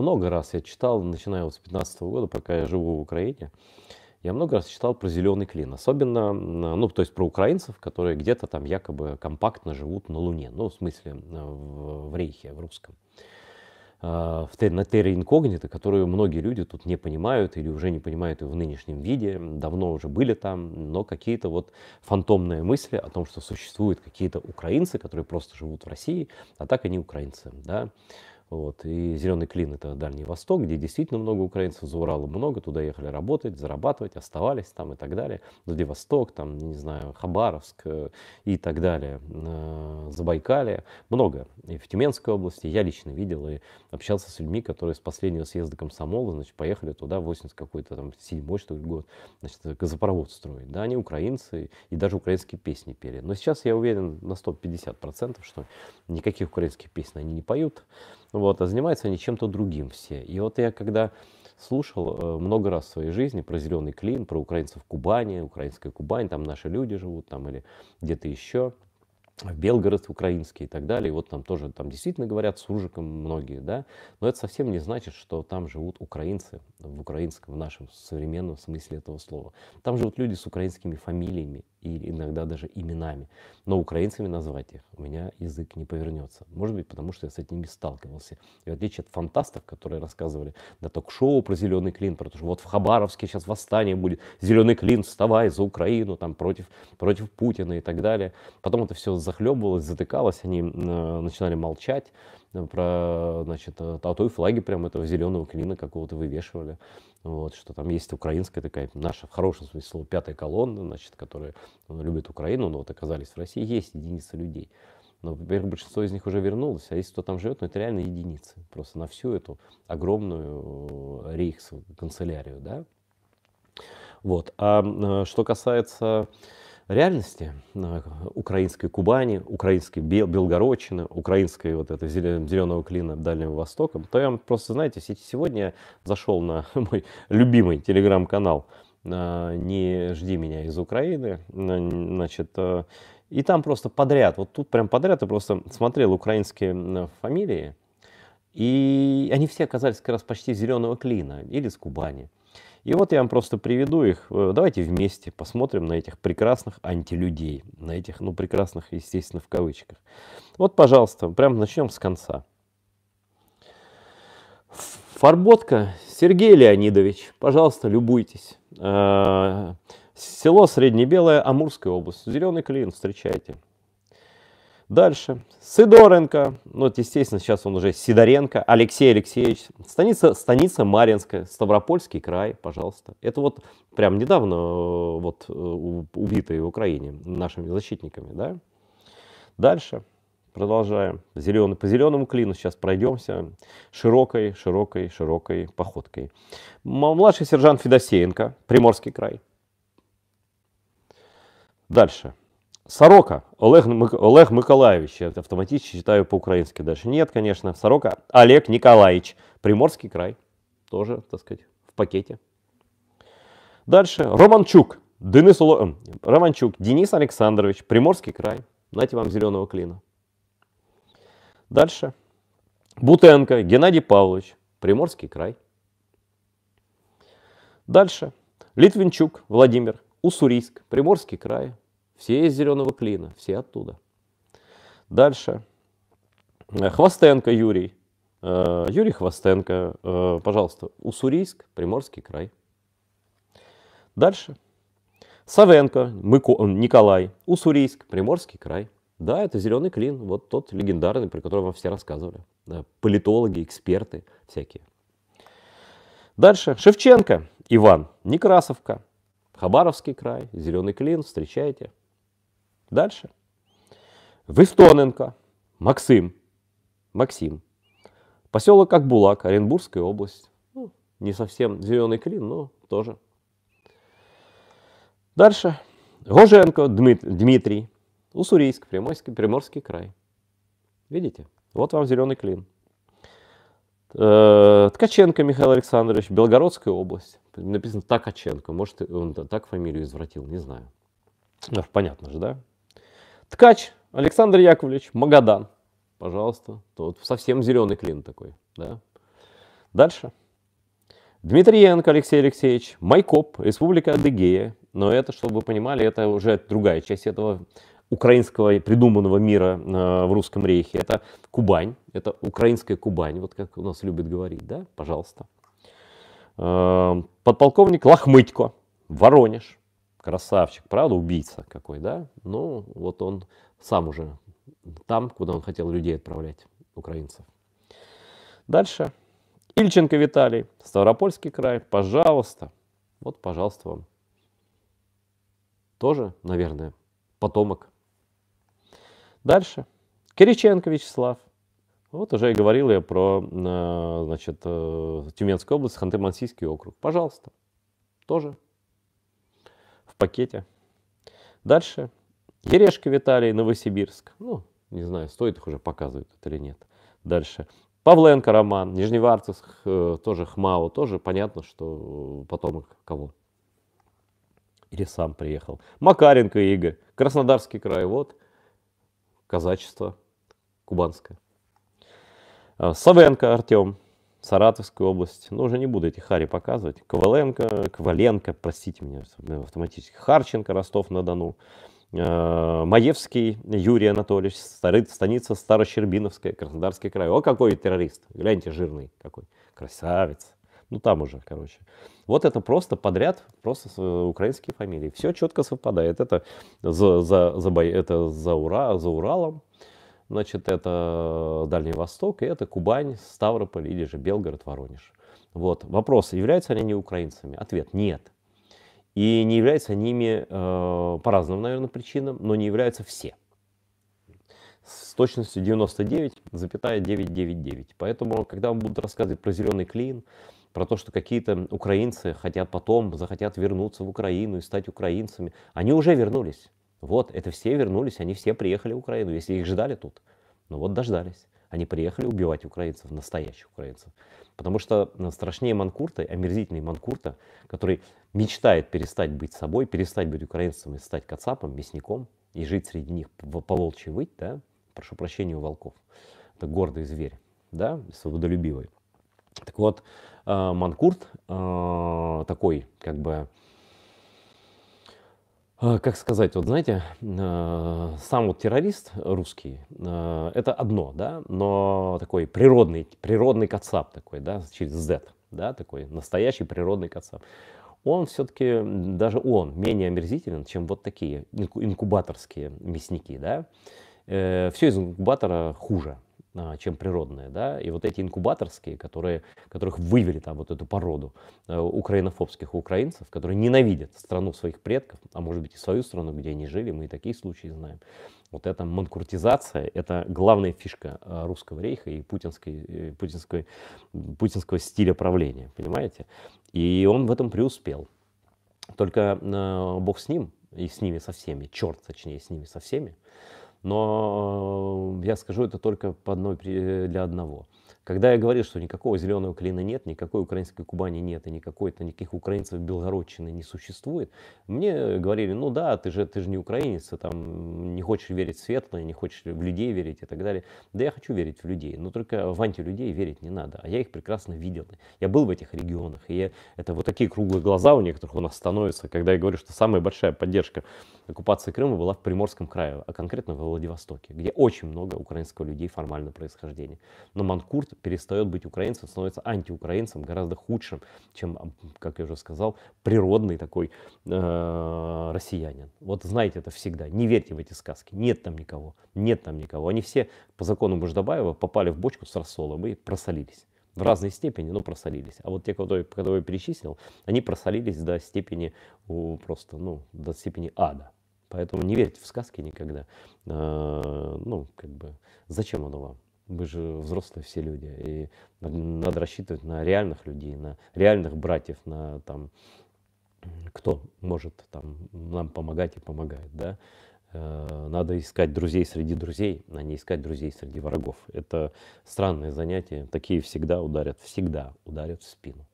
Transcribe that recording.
много раз я читал, начиная вот с 15 года, пока я живу в Украине, я много раз читал про зеленый клин, особенно, ну, то есть про украинцев, которые где-то там якобы компактно живут на Луне, ну, в смысле, э, в, в Рейхе, в русском. А, в, на терре инкогнито, которую многие люди тут не понимают или уже не понимают ее в нынешнем виде, давно уже были там, но какие-то вот фантомные мысли о том, что существуют какие-то украинцы, которые просто живут в России, а так они украинцы, да, вот. И «Зеленый клин» — это Дальний Восток, где действительно много украинцев, за Уралом много, туда ехали работать, зарабатывать, оставались там и так далее. Владивосток, там, не знаю, Хабаровск э, и так далее, э, Забайкалье, много. И в Тюменской области я лично видел и общался с людьми, которые с последнего съезда комсомола, значит, поехали туда, в 80 какой-то там, 7 что ли, год, значит, э, газопровод строить. Да, они украинцы, и даже украинские песни пели. Но сейчас я уверен на 150%, что никаких украинских песен они не поют. Вот, а занимаются они чем-то другим все. И вот я когда слушал э, много раз в своей жизни про зеленый клин, про украинцев Кубани, украинская Кубань, там наши люди живут, там или где-то еще, в Белгород украинский и так далее. И вот там тоже там действительно говорят с Уржиком многие, да. Но это совсем не значит, что там живут украинцы в украинском, в нашем современном смысле этого слова. Там живут люди с украинскими фамилиями, и иногда даже именами. Но украинцами назвать их у меня язык не повернется. Может быть, потому что я с этим не сталкивался. И в отличие от фантастов, которые рассказывали на ток-шоу про зеленый клин, про то, что вот в Хабаровске сейчас восстание будет, зеленый клин, вставай за Украину, там, против, против Путина и так далее. Потом это все захлебывалось, затыкалось, они э, начинали молчать, Э, про, значит, а э, то флаги прям этого зеленого клина какого-то вывешивали. Вот, что там есть украинская такая, наша, в хорошем смысле слова, пятая колонна, значит, которая ну, любит Украину, но вот оказались в России, есть единицы людей. Но, во-первых, большинство из них уже вернулось, а если кто там живет, ну это реально единицы. Просто на всю эту огромную рейхс, канцелярию, да. Вот. А что касается реальности э, украинской Кубани, украинской Белгородчины, украинской вот этой зеленого клина Дальнего Востока, то я просто, знаете, сегодня зашел на мой любимый телеграм-канал э, «Не жди меня из Украины», э, значит, и там просто подряд, вот тут прям подряд я просто смотрел украинские фамилии, и они все оказались как раз почти зеленого клина или с Кубани. И вот я вам просто приведу их. Э, давайте вместе посмотрим на этих прекрасных антилюдей. На этих, ну, прекрасных, естественно, в кавычках. Вот, пожалуйста, прям начнем с конца. Фарботка Сергей Леонидович, пожалуйста, любуйтесь. Э, село Среднебелое, Амурская область. Зеленый клин, встречайте. Дальше. Сидоренко, ну это естественно, сейчас он уже Сидоренко, Алексей Алексеевич, станица, станица Маринская, Ставропольский край, пожалуйста. Это вот прям недавно э, вот э, убитые в Украине нашими защитниками, да? Дальше. Продолжаем. Зеленый, по зеленому клину сейчас пройдемся широкой, широкой, широкой походкой. Младший сержант Федосеенко, Приморский край. Дальше. Сорока, Олег, Олег Миколаевич, я автоматически читаю по-украински дальше. Нет, конечно, Сорока, Олег Николаевич, Приморский край, тоже, так сказать, в пакете. Дальше, Романчук, Денис Уло... Эм, Романчук, Денис Александрович, Приморский край, знаете вам зеленого клина. Дальше, Бутенко, Геннадий Павлович, Приморский край. Дальше, Литвинчук Владимир, Уссурийск, Приморский край, все из зеленого клина, все оттуда. Дальше. Э, Хвостенко Юрий. Э, Юрий Хвостенко, э, пожалуйста, Уссурийск, Приморский край. Дальше. Савенко Мыко, Николай, Уссурийск, Приморский край. Да, это зеленый клин, вот тот легендарный, про который вам все рассказывали. Да, политологи, эксперты всякие. Дальше. Шевченко Иван, Некрасовка, Хабаровский край, зеленый клин, встречайте. Дальше. Вестоненко, Максим. Максим. Поселок Акбулак, Оренбургская область. Ну, не совсем зеленый клин, но тоже. Дальше. Гоженко Дмитрий. Уссурийск, Приморский, Приморский край. Видите? Вот вам зеленый клин. Э, Ткаченко Михаил Александрович, Белгородская область. Написано Ткаченко. Может, он так фамилию извратил, не знаю. Ну, понятно же, да? Ткач Александр Яковлевич Магадан. Пожалуйста, тот совсем зеленый клин такой. Да? Дальше. Дмитриенко Алексей Алексеевич, Майкоп, Республика Адыгея. Но это, чтобы вы понимали, это уже другая часть этого украинского придуманного мира э, в русском рейхе. Это Кубань, это украинская Кубань, вот как у нас любят говорить, да? Пожалуйста. Э, подполковник Лохмытько, Воронеж красавчик, правда, убийца какой, да? Ну, вот он сам уже там, куда он хотел людей отправлять, украинцев. Дальше. Ильченко Виталий, Ставропольский край, пожалуйста. Вот, пожалуйста, вам. Тоже, наверное, потомок. Дальше. Кириченко Вячеслав. Вот уже и говорил я про э, значит, э, Тюменскую область, Ханты-Мансийский округ. Пожалуйста. Тоже пакете. Дальше. Ерешка Виталий, Новосибирск. Ну, не знаю, стоит их уже показывать это или нет. Дальше. Павленко Роман, Нижневартовск, э, тоже Хмао, тоже понятно, что потом кого. Или сам приехал. Макаренко Игорь, Краснодарский край, вот, казачество кубанское. Э, Савенко Артем, Саратовской область, Но уже не буду эти хари показывать. Коваленко, Коваленко, простите меня, автоматически. Харченко, Ростов-на-Дону. Э, Маевский Юрий Анатольевич, старый, станица Старощербиновская, Краснодарский край. О, какой террорист! Гляньте, жирный какой, красавец. Ну, там уже, короче. Вот это просто подряд, просто э, украинские фамилии. Все четко совпадает. Это за, за, за, это за, Ура, за Уралом, Значит, это э, Дальний Восток, и это Кубань, Ставрополь или же Белгород, Воронеж. Вот. Вопрос, являются ли они украинцами? Ответ – нет. И не являются ними э, по разным, наверное, причинам, но не являются все. С точностью 99,999. Поэтому, когда вам будут рассказывать про зеленый клин, про то, что какие-то украинцы хотят потом, захотят вернуться в Украину и стать украинцами, они уже вернулись. Вот, это все вернулись, они все приехали в Украину, если их ждали тут. Ну вот дождались. Они приехали убивать украинцев, настоящих украинцев. Потому что э, страшнее Манкурта, омерзительный Манкурта, который мечтает перестать быть собой, перестать быть украинцем и стать кацапом, мясником, и жить среди них по волчьи выть, да, прошу прощения у волков. Это гордый зверь, да, свободолюбивый. Так вот, э, Манкурт э, такой, как бы, а, как сказать, вот знаете, а, сам вот террорист русский, а, это одно, да, но такой природный, природный кацап такой, да, через Z, да, такой настоящий природный кацап. Он все-таки, даже он, менее омерзителен, чем вот такие инкубаторские мясники, да. Э, Все из инкубатора хуже, а, чем природные, да, и вот эти инкубаторские, которые, которых вывели там вот эту породу э, украинофобских украинцев, которые ненавидят страну своих предков, а может быть и свою страну, где они жили, мы и такие случаи знаем. Вот эта манкуртизация – это главная фишка э, русского рейха и путинской, э, путинской, путинского стиля правления, понимаете? И он в этом преуспел. Только э, бог с ним, и с ними со всеми, черт, точнее, с ними со всеми. Но э, я скажу это только по одной, для одного. Когда я говорил, что никакого зеленого клина нет, никакой украинской Кубани нет, и никакой, то никаких украинцев в Белгородчине не существует, мне говорили, ну да, ты же, ты же не украинец, ты там не хочешь верить в светлое, не хочешь в людей верить и так далее. Да я хочу верить в людей, но только в антилюдей верить не надо, а я их прекрасно видел. Я был в этих регионах, и я, это вот такие круглые глаза у некоторых у нас становятся, когда я говорю, что самая большая поддержка оккупации Крыма была в Приморском крае, а конкретно во Владивостоке, где очень много украинского людей формального происхождения. Но Манкурт перестает быть украинцем, становится антиукраинцем, гораздо худшим, чем, как я уже сказал, природный такой э, россиянин. Вот знаете это всегда. Не верьте в эти сказки. Нет там никого. Нет там никого. Они все по закону Буждабаева попали в бочку с рассолом и просолились в разной степени, но просолились. А вот те, которые, которые я перечислил, они просолились до степени просто, ну, до степени ада. Поэтому не верьте в сказки никогда. Э, ну, как бы, зачем оно вам? мы же взрослые все люди, и надо рассчитывать на реальных людей, на реальных братьев, на там, кто может там, нам помогать и помогает, да. Э, надо искать друзей среди друзей, а не искать друзей среди врагов. Это странное занятие. Такие всегда ударят, всегда ударят в спину.